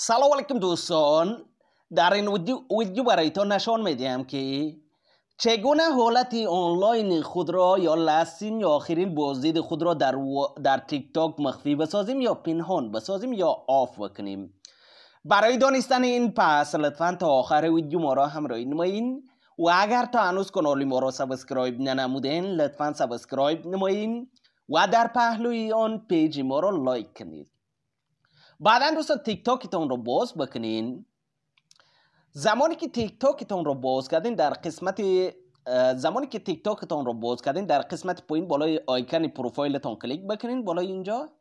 سلام علیکم دوستان در این ویدیو برایتان نشان میدیم که چگونه حالت آنلاین خود را یا لسین یا آخرین بازدید خود را در, و... در تیک تاک مخفی بسازیم یا پنهان بسازیم یا آف بکنیم برای دانستن این پس لطفا تا آخر ویدیو ما را همراهی نمایین و اگر تا هنوز کانال ما را سبسکرایب ننمودین لطفا سبسکرایب نمایین و در پهلوی آن پیج ما را لایک کنید بعدا دوستان تیک تاکتون رو باز بکنین زمانی که تیک تاکتون رو باز کردین در قسمت زمانی که تیک تاکتون رو باز کردین در قسمت پایین بالای آیکن تون کلیک بکنین بالای اینجا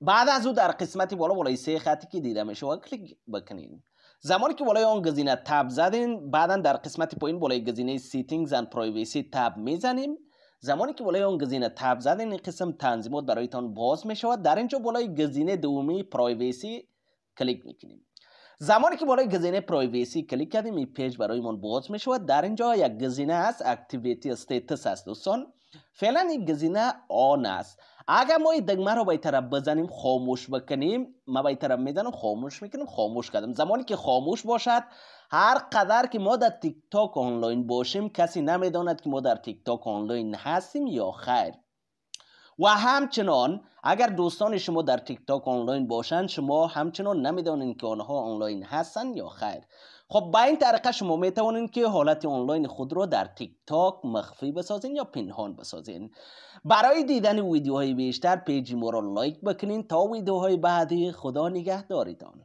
بعد از او در قسمت بالا بالای سه خطی که دیده میشه کلیک بکنین زمانی که بالای آن گزینه تب زدین بعدا در قسمت پایین بالای گزینه سیتینگز اند پرایوسی تب میزنیم زمانی که بالای آن گزینه تب زدین این قسم تنظیمات برایتان باز می شود در اینجا بالای گزینه دومی پرایویسی کلیک میکنیم زمانی که بالای گزینه پرایویسی کلیک کردیم این پیج برایمان باز می شود در اینجا یک گزینه است اکتیویتی استیتس است دوستان فعلا این گزینه آن است اگر ما این دگمه رو به طرف بزنیم خاموش بکنیم ما به طرف میزنم خاموش میکنیم خاموش کردم زمانی که خاموش باشد هر قدر که ما در تیک تاک آنلاین باشیم کسی نمیداند که ما در تیک تاک آنلاین هستیم یا خیر و همچنان اگر دوستان شما در تیک تاک آنلاین باشند شما همچنان نمیدانین که آنها آنلاین هستند یا خیر خب با این طریقه شما میتوانین که حالت آنلاین خود را در تیک تاک مخفی بسازین یا پنهان بسازین برای دیدن ویدیوهای بیشتر پیج ما را لایک بکنین تا ویدیوهای بعدی خدا نگهداریتان